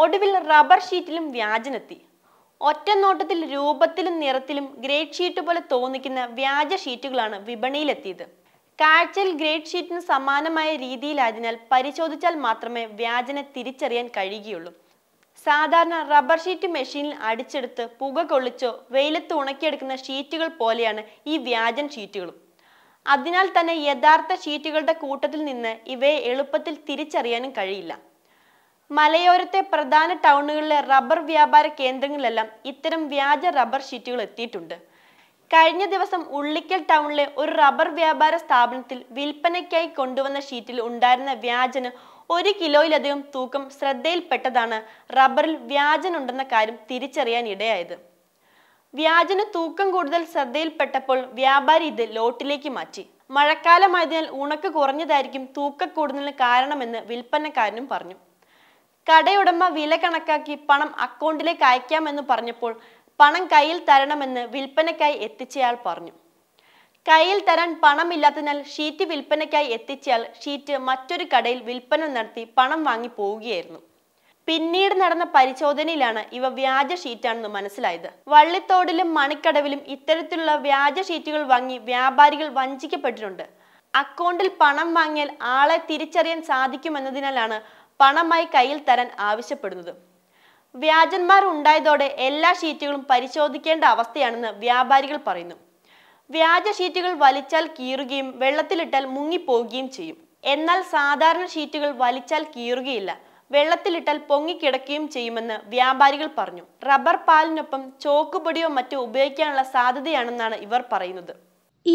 ഒടുവിൽ റബ്ബർ ഷീറ്റിലും വ്യാജനെത്തി ഒറ്റ നോട്ടത്തിൽ രൂപത്തിലും നിറത്തിലും ഗ്രേഡ് ഷീറ്റ് പോലെ തോന്നിക്കുന്ന വ്യാജ ഷീറ്റുകളാണ് വിപണിയിലെത്തിയത് കാഴ്ചയിൽ ഗ്രേഡ് ഷീറ്റിന് സമാനമായ രീതിയിലായതിനാൽ പരിശോധിച്ചാൽ മാത്രമേ വ്യാജനെ തിരിച്ചറിയാൻ കഴിയുകയുള്ളൂ സാധാരണ റബ്ബർ ഷീറ്റ് മെഷീനിൽ അടിച്ചെടുത്ത് പുക കൊള്ളിച്ചോ വെയിലത്ത് ഉണക്കിയെടുക്കുന്ന ഷീറ്റുകൾ പോലെയാണ് ഈ വ്യാജൻ ഷീറ്റുകളും അതിനാൽ തന്നെ യഥാർത്ഥ ഷീറ്റുകളുടെ കൂട്ടത്തിൽ നിന്ന് ഇവയെ എളുപ്പത്തിൽ തിരിച്ചറിയാനും കഴിയില്ല മലയോരത്തെ പ്രധാന ടൗണുകളിലെ റബ്ബർ വ്യാപാര കേന്ദ്രങ്ങളിലെല്ലാം ഇത്തരം വ്യാജ റബ്ബർ ഷീറ്റുകൾ എത്തിയിട്ടുണ്ട് കഴിഞ്ഞ ദിവസം ഉള്ളിക്കൽ ടൗണിലെ ഒരു റബ്ബർ വ്യാപാര സ്ഥാപനത്തിൽ വിൽപ്പനയ്ക്കായി കൊണ്ടുവന്ന ഷീറ്റിൽ ഉണ്ടായിരുന്ന വ്യാജന് ഒരു കിലോയിലധികം തൂക്കം ശ്രദ്ധയിൽപ്പെട്ടതാണ് റബ്ബറിൽ വ്യാജനുണ്ടെന്ന കാര്യം തിരിച്ചറിയാൻ ഇടയായത് വ്യാജന് തൂക്കം കൂടുതൽ ശ്രദ്ധയിൽപ്പെട്ടപ്പോൾ വ്യാപാരി ഇത് ലോട്ടിലേക്ക് മാറ്റി മഴക്കാലമായതിനാൽ ഉണക്ക് കുറഞ്ഞതായിരിക്കും തൂക്ക കൂടുന്നതിന് കാരണമെന്ന് വിൽപ്പനക്കാരനും പറഞ്ഞു കടയുടമ വില കണക്കാക്കി പണം അക്കൗണ്ടിലേക്ക് അയക്കാമെന്ന് പറഞ്ഞപ്പോൾ പണം കയ്യിൽ തരണമെന്ന് വിൽപ്പനയ്ക്കായി എത്തിച്ചയാൾ പറഞ്ഞു കയ്യിൽ തരാൻ പണമില്ലാത്തതിനാൽ ഷീറ്റ് വിൽപ്പനയ്ക്കായി എത്തിച്ചയാൾ ഷീറ്റ് മറ്റൊരു കടയിൽ വിൽപ്പന നടത്തി പണം വാങ്ങി പോവുകയായിരുന്നു പിന്നീട് നടന്ന പരിശോധനയിലാണ് ഇവ വ്യാജ ഷീറ്റാണെന്ന് മനസ്സിലായത് വള്ളിത്തോടിലും മണിക്കടവിലും ഇത്തരത്തിലുള്ള വ്യാജ ഷീറ്റുകൾ വാങ്ങി വ്യാപാരികൾ വഞ്ചിക്കപ്പെട്ടിട്ടുണ്ട് അക്കൗണ്ടിൽ പണം വാങ്ങിയാൽ ആളെ തിരിച്ചറിയാൻ സാധിക്കുമെന്നതിനാലാണ് പണമായി കയ്യിൽ തരാൻ ആവശ്യപ്പെടുന്നത് വ്യാജന്മാർ ഉണ്ടായതോടെ എല്ലാ ഷീറ്റുകളും പരിശോധിക്കേണ്ട അവസ്ഥയാണെന്ന് വ്യാപാരികൾ പറയുന്നു വ്യാജ ഷീറ്റുകൾ വലിച്ചാൽ കീറുകയും വെള്ളത്തിലിട്ടാൽ മുങ്ങിപ്പോകുകയും ചെയ്യും എന്നാൽ സാധാരണ ഷീറ്റുകൾ വലിച്ചാൽ കീറുകയില്ല വെള്ളത്തിലിട്ടാൽ പൊങ്ങിക്കിടക്കുകയും ചെയ്യുമെന്ന് വ്യാപാരികൾ പറഞ്ഞു റബ്ബർ പാലിനൊപ്പം ചോക്കുപൊടിയോ മറ്റോ ഉപയോഗിക്കാനുള്ള സാധ്യതയാണെന്നാണ് ഇവർ പറയുന്നത്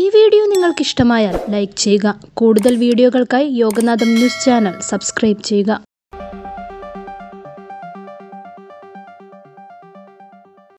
ഈ വീഡിയോ നിങ്ങൾക്ക് ഇഷ്ടമായാൽ ലൈക്ക് ചെയ്യുക കൂടുതൽ വീഡിയോകൾക്കായി യോഗനാഥം ന്യൂസ് ചാനൽ സബ്സ്ക്രൈബ് ചെയ്യുക